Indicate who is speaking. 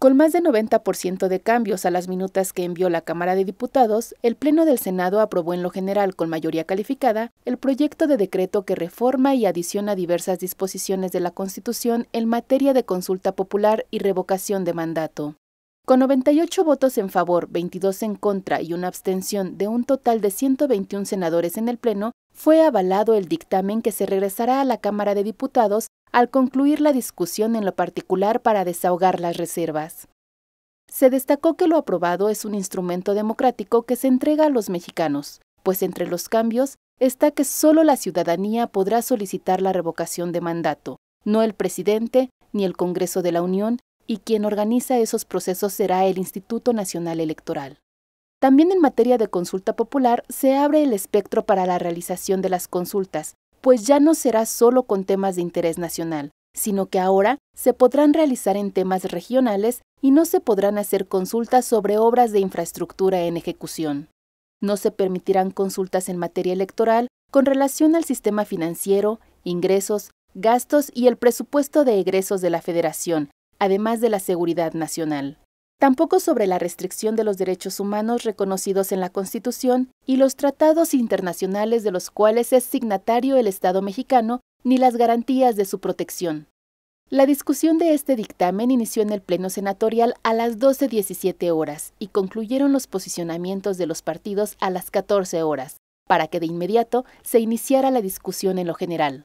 Speaker 1: Con más de 90% de cambios a las minutas que envió la Cámara de Diputados, el Pleno del Senado aprobó en lo general con mayoría calificada el proyecto de decreto que reforma y adiciona diversas disposiciones de la Constitución en materia de consulta popular y revocación de mandato. Con 98 votos en favor, 22 en contra y una abstención de un total de 121 senadores en el Pleno, fue avalado el dictamen que se regresará a la Cámara de Diputados al concluir la discusión en lo particular para desahogar las reservas. Se destacó que lo aprobado es un instrumento democrático que se entrega a los mexicanos, pues entre los cambios está que solo la ciudadanía podrá solicitar la revocación de mandato, no el presidente ni el Congreso de la Unión, y quien organiza esos procesos será el Instituto Nacional Electoral. También en materia de consulta popular se abre el espectro para la realización de las consultas, pues ya no será solo con temas de interés nacional, sino que ahora se podrán realizar en temas regionales y no se podrán hacer consultas sobre obras de infraestructura en ejecución. No se permitirán consultas en materia electoral con relación al sistema financiero, ingresos, gastos y el presupuesto de egresos de la Federación, además de la seguridad nacional tampoco sobre la restricción de los derechos humanos reconocidos en la Constitución y los tratados internacionales de los cuales es signatario el Estado mexicano, ni las garantías de su protección. La discusión de este dictamen inició en el Pleno Senatorial a las 12.17 horas y concluyeron los posicionamientos de los partidos a las 14 horas, para que de inmediato se iniciara la discusión en lo general.